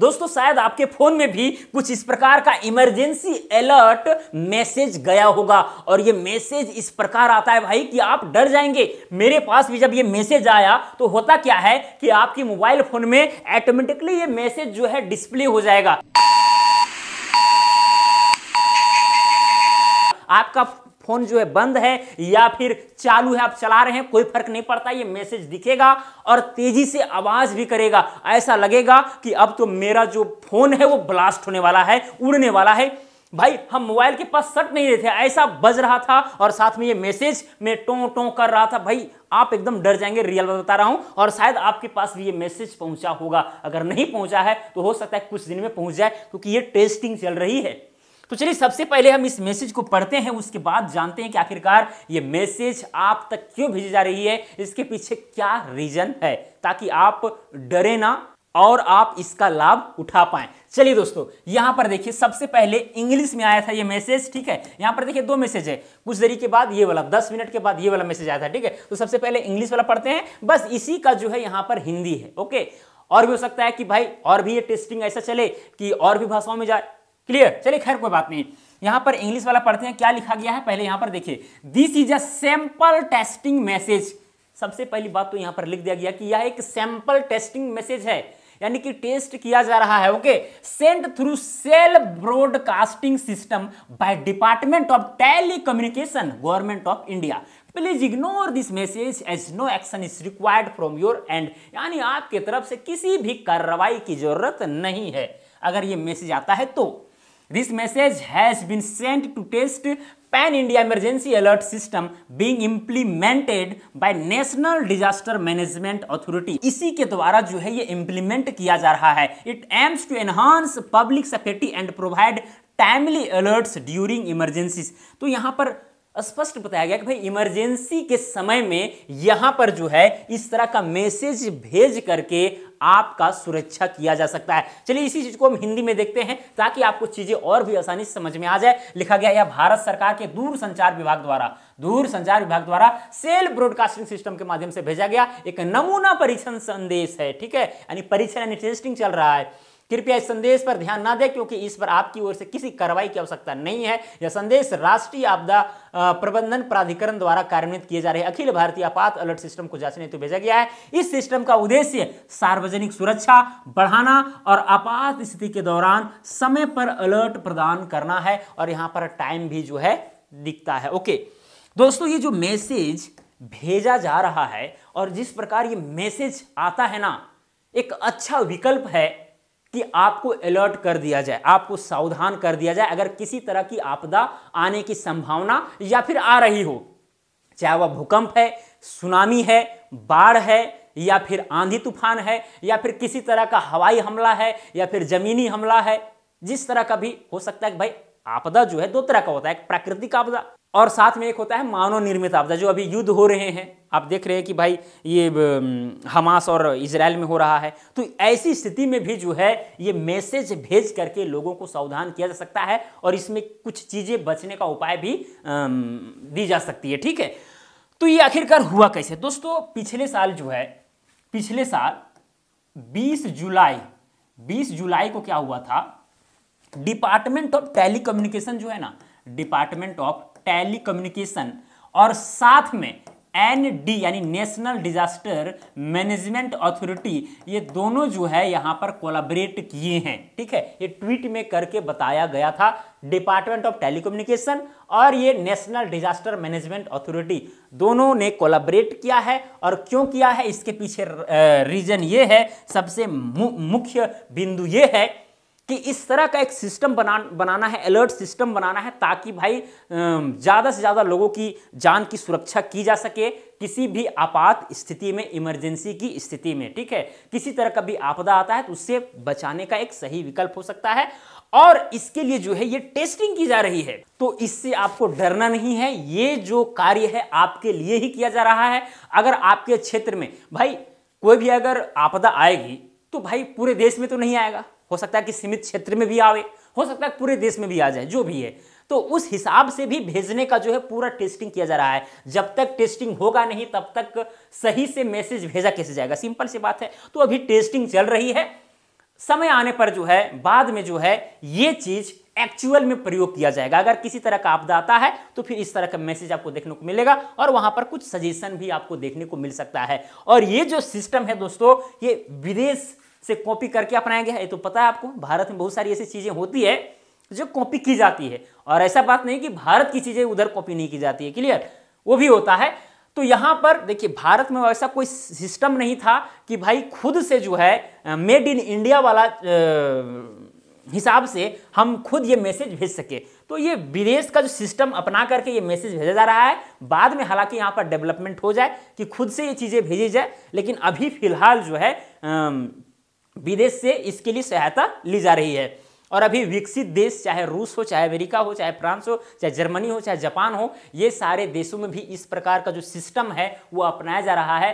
दोस्तों शायद आपके फोन में भी कुछ इस प्रकार का इमरजेंसी अलर्ट मैसेज गया होगा और ये मैसेज इस प्रकार आता है भाई कि आप डर जाएंगे मेरे पास भी जब ये मैसेज आया तो होता क्या है कि आपकी मोबाइल फोन में ऑटोमेटिकली ये मैसेज जो है डिस्प्ले हो जाएगा आपका फोन जो है बंद है या फिर चालू है आप चला रहे हैं कोई फर्क नहीं पड़ता ये मैसेज दिखेगा और तेजी से आवाज भी करेगा ऐसा लगेगा कि अब तो मेरा जो फोन है वो ब्लास्ट होने वाला है उड़ने वाला है भाई हम मोबाइल के पास सट नहीं रहे थे ऐसा बज रहा था और साथ में ये मैसेज में टों टों कर रहा था भाई आप एकदम डर जाएंगे रियल बात बता रहा हूं और शायद आपके पास भी ये मैसेज पहुंचा होगा अगर नहीं पहुंचा है तो हो सकता है कुछ दिन में पहुंच जाए क्योंकि ये टेस्टिंग चल रही है तो चलिए सबसे पहले हम इस मैसेज को पढ़ते हैं उसके बाद जानते हैं कि आखिरकार ये मैसेज आप तक क्यों भेजी जा रही है इसके पीछे क्या रीजन है ताकि आप डरे ना और आप इसका लाभ उठा पाए चलिए दोस्तों यहां पर देखिए सबसे पहले इंग्लिश में आया था ये मैसेज ठीक है यहां पर देखिए दो मैसेज है कुछ देरी के बाद ये वाला दस मिनट के बाद ये वाला मैसेज आया था ठीक है तो सबसे पहले इंग्लिश वाला पढ़ते हैं बस इसी का जो है यहां पर हिंदी है ओके और भी हो सकता है कि भाई और भी ये टेस्टिंग ऐसा चले कि और भी भाषाओं में जाए क्लियर चलिए खैर कोई बात नहीं यहां पर इंग्लिश वाला पढ़ते हैं क्या लिखा गया है पहले यहां पर देखिए this is a sample testing message सबसे पहली बात तो यहां पर लिख दिया गया कि यह एक सैंपल टेस्टिंग मैसेज है यानी कि टेस्ट किया जा रहा है okay sent through cell broadcasting system by department of telecommunication government of India please ignore this message as no action is required from your end यानी आपके तरफ से किसी भी कार्रवाई की जरूरत नहीं है अगर ये मैसेज आता है तो this message has been send to test pan India emergency alert system being implemented by national disaster management authority इसी के द्वारा जो है ये इंप्लीमेंट किया जा रहा है it aims to enhance public safety and provide timely alerts during emergencies तो यहाँ पर स्पष्ट बताया गया कि भाई इमरजेंसी के समय में यहां पर जो है इस तरह का मैसेज भेज करके आपका सुरक्षा किया जा सकता है चलिए इसी चीज को हम हिंदी में देखते हैं ताकि आपको चीजें और भी आसानी से समझ में आ जाए लिखा गया यह भारत सरकार के दूर संचार विभाग द्वारा दूर संचार विभाग द्वारा सेल ब्रॉडकास्टिंग सिस्टम के माध्यम से भेजा गया एक नमूना परीक्षण संदेश है ठीक है यानी परीक्षण यानी टेस्टिंग चल रहा है कृपया इस संदेश पर ध्यान ना दें क्योंकि इस पर आपकी ओर से किसी कार्रवाई की आवश्यकता नहीं है यह संदेश राष्ट्रीय आपदा प्रबंधन प्राधिकरण द्वारा कार्यान्वित किए जा रहे अखिल भारतीय आपात अलर्ट सिस्टम को जांचने हेतु भेजा गया है इस सिस्टम का उद्देश्य सार्वजनिक सुरक्षा बढ़ाना और आपात स्थिति के दौरान समय पर अलर्ट प्रदान करना है और यहां पर टाइम भी जो है दिखता है ओके दोस्तों ये जो मैसेज भेजा जा रहा है और जिस प्रकार ये मैसेज आता है ना एक अच्छा विकल्प है कि आपको अलर्ट कर दिया जाए आपको सावधान कर दिया जाए अगर किसी तरह की आपदा आने की संभावना या फिर आ रही हो चाहे वह भूकंप है सुनामी है बाढ़ है या फिर आंधी तूफान है या फिर किसी तरह का हवाई हमला है या फिर जमीनी हमला है जिस तरह का भी हो सकता है कि भाई आपदा जो है दो तरह का होता है एक प्राकृतिक आपदा और साथ में एक होता है मानव निर्मित आपदा जो अभी युद्ध हो रहे हैं आप देख रहे हैं कि भाई ये हमास और इसराइल में हो रहा है तो ऐसी स्थिति में भी जो है ये मैसेज भेज करके लोगों को सावधान किया जा सकता है और इसमें कुछ चीज़ें बचने का उपाय भी दी जा सकती है ठीक है तो ये आखिरकार हुआ कैसे दोस्तों पिछले साल जो है पिछले साल 20 जुलाई 20 जुलाई को क्या हुआ था डिपार्टमेंट ऑफ टेलीकम्युनिकेशन जो है ना डिपार्टमेंट ऑफ टेली कम्युनिकेशन और साथ में एन डी यानी नेशनल डिजास्टर मैनेजमेंट अथॉरिटी ये दोनों जो है यहाँ पर कोलाबरेट किए हैं ठीक है ये ट्वीट में करके बताया गया था डिपार्टमेंट ऑफ टेलीकम्युनिकेशन और ये नेशनल डिजास्टर मैनेजमेंट अथॉरिटी दोनों ने कोलाबरेट किया है और क्यों किया है इसके पीछे रीजन ये है सबसे मुख्य बिंदु ये है कि इस तरह का एक सिस्टम बना बनाना है अलर्ट सिस्टम बनाना है ताकि भाई ज़्यादा से ज़्यादा लोगों की जान की सुरक्षा की जा सके किसी भी आपात स्थिति में इमरजेंसी की स्थिति में ठीक है किसी तरह का भी आपदा आता है तो उससे बचाने का एक सही विकल्प हो सकता है और इसके लिए जो है ये टेस्टिंग की जा रही है तो इससे आपको डरना नहीं है ये जो कार्य है आपके लिए ही किया जा रहा है अगर आपके क्षेत्र में भाई कोई भी अगर आपदा आएगी तो भाई पूरे देश में तो नहीं आएगा हो सकता है कि सीमित क्षेत्र में भी आवे हो सकता है पूरे देश में भी आ जाए जो भी है तो उस हिसाब से भी भेजने का जो है पूरा टेस्टिंग किया जा रहा है जब तक टेस्टिंग होगा नहीं तब तक सही से मैसेज भेजा कैसे जाएगा सिंपल सी बात है तो अभी टेस्टिंग चल रही है समय आने पर जो है बाद में जो है ये चीज एक्चुअल में प्रयोग किया जाएगा अगर किसी तरह का आपदा आता है तो फिर इस तरह का मैसेज आपको देखने को मिलेगा और वहां पर कुछ सजेशन भी आपको देखने को मिल सकता है और ये जो सिस्टम है दोस्तों ये विदेश से कॉपी करके अपनाया गया है तो पता है आपको भारत में बहुत सारी ऐसी चीज़ें होती है जो कॉपी की जाती है और ऐसा बात नहीं कि भारत की चीज़ें उधर कॉपी नहीं की जाती है क्लियर वो भी होता है तो यहाँ पर देखिए भारत में वैसा कोई सिस्टम नहीं था कि भाई खुद से जो है मेड इन इंडिया वाला हिसाब से हम खुद ये मैसेज भेज सके तो ये विदेश का जो सिस्टम अपना करके ये मैसेज भेजा जा रहा है बाद में हालांकि यहाँ पर डेवलपमेंट हो जाए कि खुद से ये चीज़ें भेजी जाए लेकिन अभी फिलहाल जो है विदेश से इसके लिए सहायता ली जा रही है और अभी विकसित देश चाहे रूस हो चाहे अमेरिका हो चाहे फ्रांस हो चाहे जर्मनी हो चाहे जापान हो ये सारे देशों में भी इस प्रकार का जो सिस्टम है वो अपनाया जा रहा है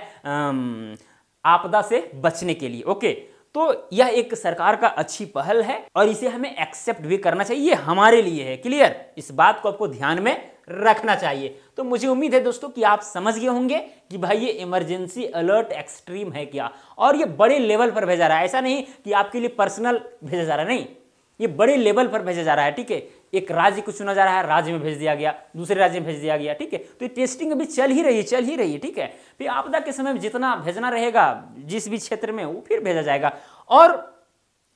आपदा से बचने के लिए ओके तो यह एक सरकार का अच्छी पहल है और इसे हमें एक्सेप्ट भी करना चाहिए ये हमारे लिए है क्लियर इस बात को आपको ध्यान में रखना चाहिए तो मुझे उम्मीद है दोस्तों कि आप समझ गए होंगे कि भाई ये इमरजेंसी अलर्ट एक्सट्रीम है क्या और ये बड़े लेवल पर भेजा रहा है ऐसा नहीं कि आपके लिए पर्सनल भेजा जा रहा है नहीं ये बड़े लेवल पर भेजा जा रहा है ठीक है एक राज्य को चुना जा रहा है राज्य में भेज दिया गया दूसरे राज्य में भेज दिया गया ठीक है तो ये टेस्टिंग अभी चल ही रही है चल ही रही है ठीक है फिर आपदा के समय जितना भेजना रहेगा जिस भी क्षेत्र में वो फिर भेजा जाएगा और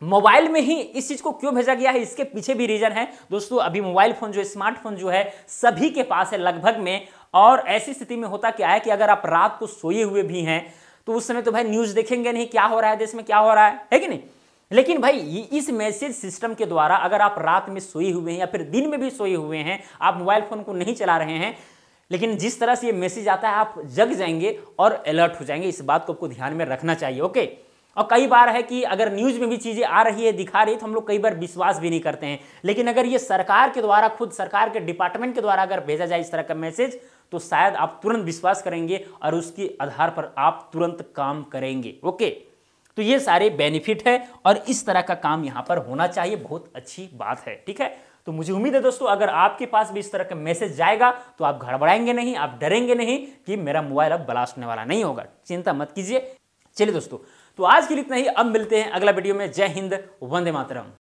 मोबाइल में ही इस चीज को क्यों भेजा गया है इसके पीछे भी रीजन है दोस्तों अभी मोबाइल फोन जो स्मार्टफोन जो है सभी के पास है लगभग में और ऐसी स्थिति में होता क्या है कि अगर आप रात को सोए हुए भी हैं तो उस समय तो भाई न्यूज देखेंगे नहीं क्या हो रहा है देश में क्या हो रहा है है कि नहीं लेकिन भाई इस मैसेज सिस्टम के द्वारा अगर आप रात में सोए हुए हैं या फिर दिन में भी सोए हुए हैं आप मोबाइल फोन को नहीं चला रहे हैं लेकिन जिस तरह से ये मैसेज आता है आप जग जाएंगे और अलर्ट हो जाएंगे इस बात को आपको ध्यान में रखना चाहिए ओके और कई बार है कि अगर न्यूज में भी चीजें आ रही है दिखा रही है तो हम लोग कई बार विश्वास भी नहीं करते हैं लेकिन अगर ये सरकार के द्वारा खुद सरकार के डिपार्टमेंट के द्वारा अगर भेजा जाए इस तरह का मैसेज तो शायद आप तुरंत विश्वास करेंगे और उसके आधार पर आप तुरंत काम करेंगे ओके तो ये सारे बेनिफिट है और इस तरह का काम यहां पर होना चाहिए बहुत अच्छी बात है ठीक है तो मुझे उम्मीद है दोस्तों अगर आपके पास भी इस तरह का मैसेज जाएगा तो आप घड़बड़ाएंगे नहीं आप डरेंगे नहीं कि मेरा मोबाइल अब ब्लास्ट होने वाला नहीं होगा चिंता मत कीजिए चलिए दोस्तों तो आज के लिए इतना ही अब मिलते हैं अगला वीडियो में जय हिंद वंदे मातरम